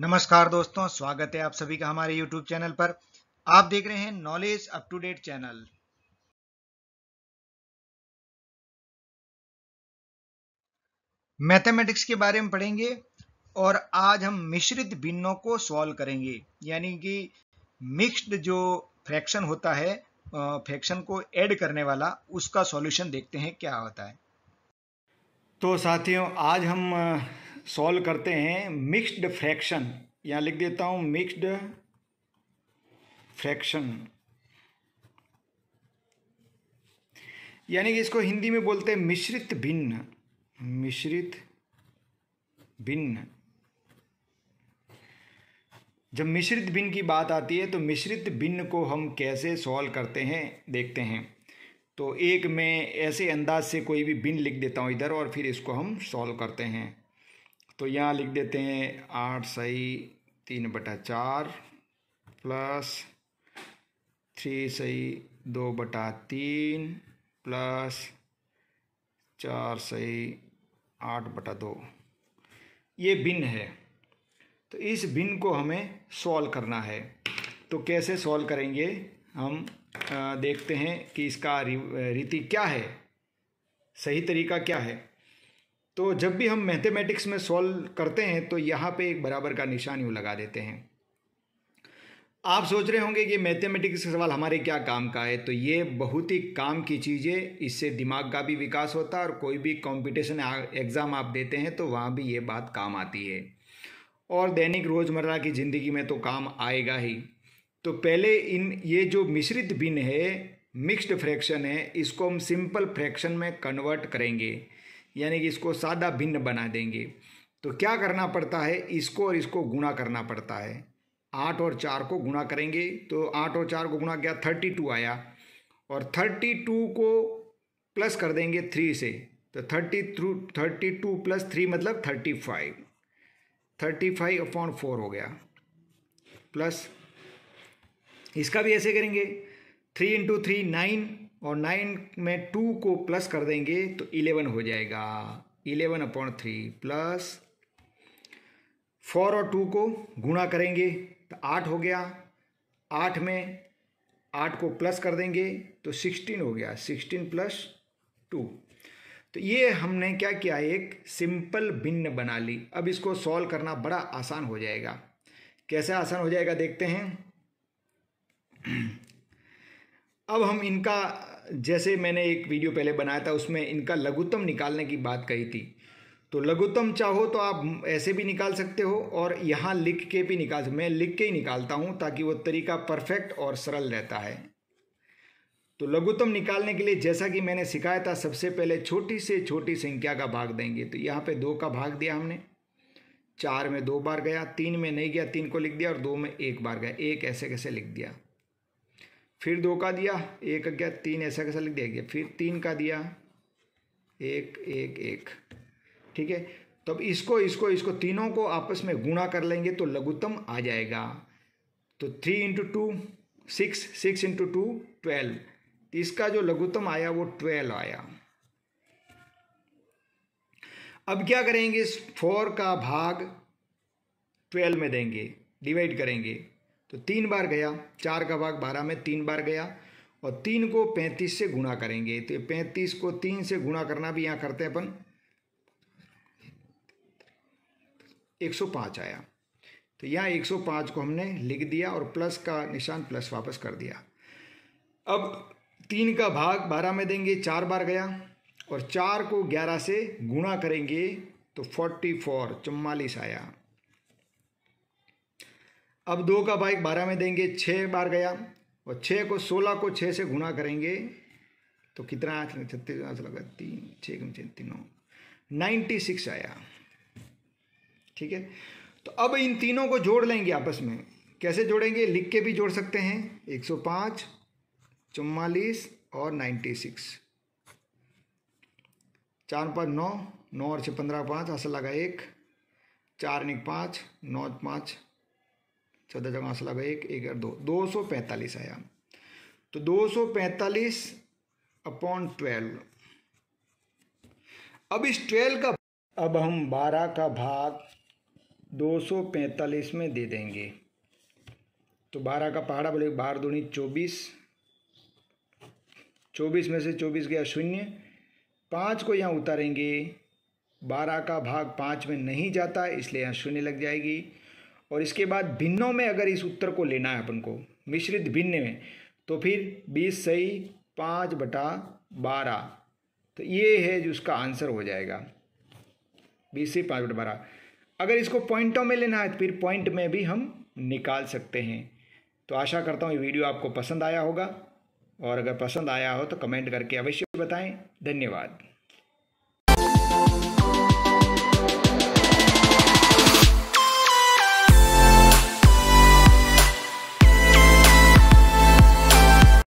नमस्कार दोस्तों स्वागत है आप सभी का हमारे YouTube चैनल पर आप देख रहे हैं knowledge up to date channel mathematics के बारे में पढ़ेंगे और आज हम मिश्रित भिन्नों को सॉल्व करेंगे यानी कि मिक्स्ड जो फ्रैक्शन होता है फ्रैक्शन को ऐड करने वाला उसका सॉल्यूशन देखते हैं क्या होता है तो साथियों आज हम सॉल्व करते हैं मिक्स्ड फ्रैक्शन यहाँ लिख देता हूँ मिक्स्ड फ्रैक्शन यानी कि इसको हिंदी में बोलते हैं मिश्रित भिन्न मिश्रित भिन्न जब मिश्रित भिन्न की बात आती है तो मिश्रित भिन्न को हम कैसे सॉल्व करते हैं देखते हैं तो एक मैं ऐसे अंदाज से कोई भी भिन्न लिख देता हूँ इधर और फिर इसको हम सॉल्व करते हैं तो यहाँ लिख देते हैं आठ सही तीन बटा चार प्लस थ्री सही दो बटा तीन प्लस चार सही आठ बटा दो ये भिन्न है तो इस भिन्न को हमें सॉल्व करना है तो कैसे सॉल्व करेंगे हम देखते हैं कि इसका रीति क्या है सही तरीका क्या है तो जब भी हम मैथमेटिक्स में सॉल्व करते हैं तो यहाँ पे एक बराबर का निशान यूँ लगा देते हैं आप सोच रहे होंगे कि मैथमेटिक्स का सवाल हमारे क्या काम का है तो ये बहुत ही काम की चीज़ है इससे दिमाग का भी विकास होता है और कोई भी कॉम्पिटिशन एग्ज़ाम आप देते हैं तो वहाँ भी ये बात काम आती है और दैनिक रोज़मर्रा की ज़िंदगी में तो काम आएगा ही तो पहले इन ये जो मिश्रित भिन्न है मिक्स्ड फ्रैक्शन है इसको हम सिंपल फ्रैक्शन में कन्वर्ट करेंगे यानी कि इसको सादा भिन्न बना देंगे तो क्या करना पड़ता है इसको और इसको गुणा करना पड़ता है आठ और चार को गुणा करेंगे तो आठ और चार को गुणा किया थर्टी टू आया और थर्टी टू को प्लस कर देंगे थ्री से तो thirty through thirty two plus three मतलब thirty five thirty five upon four हो गया प्लस इसका भी ऐसे करेंगे थ्री इंटू थ्री नाइन और नाइन में टू को प्लस कर देंगे तो इलेवन हो जाएगा eleven upon three plus four और टू को गुणा करेंगे तो आठ हो गया आठ में आठ को प्लस कर देंगे तो सिक्सटीन हो गया सिक्सटीन प्लस टू तो ये हमने क्या किया एक सिंपल भिन्न बना ली अब इसको सॉल्व करना बड़ा आसान हो जाएगा कैसे आसान हो जाएगा देखते हैं अब हम इनका जैसे मैंने एक वीडियो पहले बनाया था उसमें इनका लघुत्तम निकालने की बात कही थी तो लघुत्तम चाहो तो आप ऐसे भी निकाल सकते हो और यहाँ लिख के भी निकाल मैं लिख के ही निकालता हूँ ताकि वो तरीका परफेक्ट और सरल रहता है तो लघुत्तम निकालने के लिए जैसा कि मैंने सिखाया था सबसे पहले छोटी से छोटी संख्या का भाग देंगे तो यहाँ पे दो का भाग दिया हमने चार में दो बार गया तीन में नहीं गया तीन को लिख दिया और दो में एक बार गया एक ऐसे कैसे लिख दिया फिर दो का दिया एक क्या तीन ऐसा कैसा लिख दिया गया फिर तीन का दिया एक एक एक ठीक है तब इसको इसको इसको तीनों को आपस में गुणा कर लेंगे तो लघुत्तम आ जाएगा तो three into two six six into two twelve इसका जो लघुत्तम आया वो ट्वेल्व आया अब क्या करेंगे इस फोर का भाग ट्वेल्व में देंगे डिवाइड करेंगे तो तीन बार गया चार का भाग बारह में तीन बार गया और तीन को पैंतीस से गुणा करेंगे तो पैंतीस को तीन से गुणा करना भी यहाँ करते हैं अपन एक सौ पाँच आया तो यहाँ एक सौ पाँच को हमने लिख दिया और प्लस का निशान प्लस वापस कर दिया अब तीन का भाग बारह में देंगे चार बार गया और चार को ग्यारह से गुणा करेंगे तो फोर्टी फोर चौवालीस आया अब दो का भाग बारह में देंगे छः बार गया और छः को सोलह को छः से गुना करेंगे तो कितना आठ छत्तीस आठ लगा तीन छः कम छः तीनों नाइन्टी सिक्स आया ठीक है तो अब इन तीनों को जोड़ लेंगे आपस में कैसे जोड़ेंगे लिख के भी जोड़ सकते हैं एक सौ पाँच चौवालीस और नाइन्टी सिक्स चार पाँच नौ नौ और छः पंद्रह पाँच असल लगा एक चार निक पाँच नौ पाँच चौदह जगह असला गए एक एक दो दो सौ पैंतालीस आया तो दो सौ पैंतालीस अपॉन ट्वेल्व अब इस ट्वेल्व का अब हम बारह का भाग दो सौ पैंतालीस में दे देंगे तो बारह का पहाड़ा बोले बारह दूनी चौबीस चौबीस में से चौबीस गया शून्य पाँच को यहाँ उतारेंगे बारह का भाग पाँच में नहीं जाता इसलिए यहाँ शून्य लग जाएगी और इसके बाद भिन्नों में अगर इस उत्तर को लेना है अपन को मिश्रित भिन्न में तो फिर बीस सही पाँच बटा बारह तो ये है जो उसका आंसर हो जाएगा बीस से पाँच बटा बारह अगर इसको पॉइंटों में लेना है तो फिर पॉइंट में भी हम निकाल सकते हैं तो आशा करता हूँ ये वीडियो आपको पसंद आया होगा और अगर पसंद आया हो तो कमेंट करके अवश्य बताएं धन्यवाद